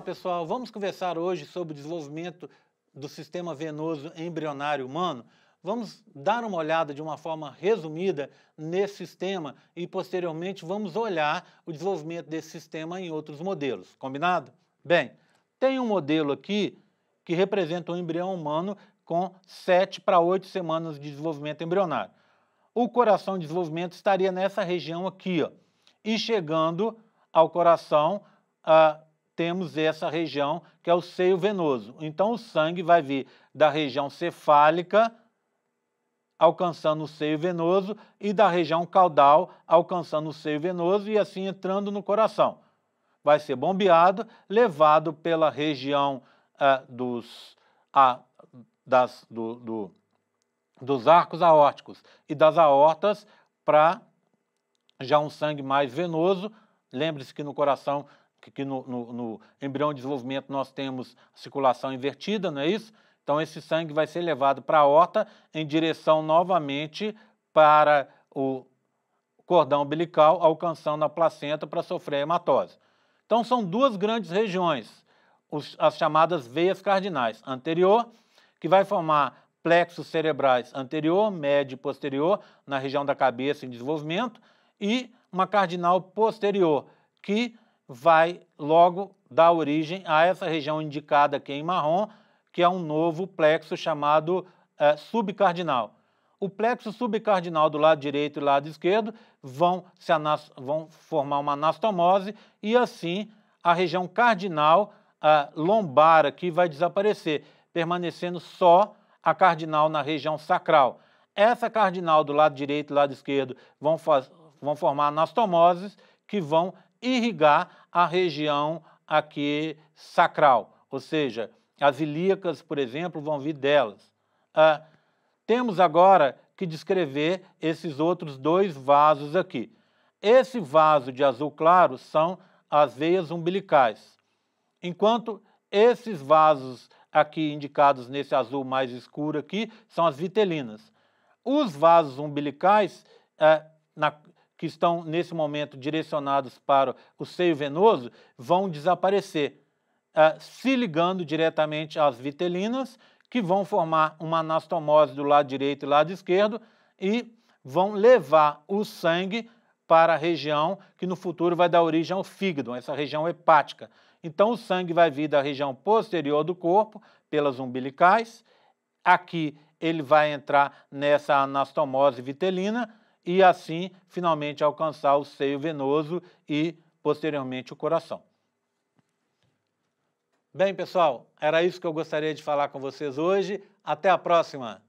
pessoal. Vamos conversar hoje sobre o desenvolvimento do sistema venoso embrionário humano. Vamos dar uma olhada de uma forma resumida nesse sistema e, posteriormente, vamos olhar o desenvolvimento desse sistema em outros modelos. Combinado? Bem, tem um modelo aqui que representa um embrião humano com 7 para 8 semanas de desenvolvimento embrionário. O coração de desenvolvimento estaria nessa região aqui, ó, e chegando ao coração. Ah, temos essa região que é o seio venoso. Então o sangue vai vir da região cefálica alcançando o seio venoso e da região caudal alcançando o seio venoso e assim entrando no coração. Vai ser bombeado, levado pela região ah, dos, ah, das, do, do, dos arcos aórticos e das aortas para já um sangue mais venoso. Lembre-se que no coração que, que no, no, no, embrião de desenvolvimento nós temos circulação invertida, não é isso? Então, esse sangue vai ser levado para a horta em direção novamente para o cordão umbilical, alcançando a placenta para sofrer a hematose. Então, são duas grandes regiões, os, as chamadas veias cardinais, anterior, que vai formar plexos cerebrais anterior, médio e posterior, na região da cabeça em desenvolvimento, e uma cardinal posterior, que vai logo dar origem a essa região indicada aqui em marrom, que é um novo plexo chamado é, subcardinal. O plexo subcardinal do lado direito e lado esquerdo vão, se anas, vão formar uma anastomose e assim a região cardinal a eh, lombar aqui vai desaparecer, permanecendo só a cardinal na região sacral. Essa cardinal do lado direito e lado esquerdo vão, vão formar anastomoses que vão irrigar a região aqui sacral, ou seja, as ilíacas, por exemplo, vão vir delas. Ah, temos agora que descrever esses outros dois vasos aqui. Esse vaso de azul claro são as veias umbilicais, enquanto esses vasos aqui indicados nesse azul mais escuro aqui são as vitelinas. Os vasos umbilicais, ah, na, que estão nesse momento direcionados para o seio venoso vão desaparecer, uh, se ligando diretamente às vitelinas, que vão formar uma anastomose do lado direito e lado esquerdo e vão levar o sangue para a região que no futuro vai dar origem ao fígado, essa região hepática. Então o sangue vai vir da região posterior do corpo, pelas umbilicais, aqui ele vai entrar nessa anastomose vitelina e assim finalmente alcançar o seio venoso e posteriormente o coração. Bem, pessoal, era isso que eu gostaria de falar com vocês hoje. Até a próxima!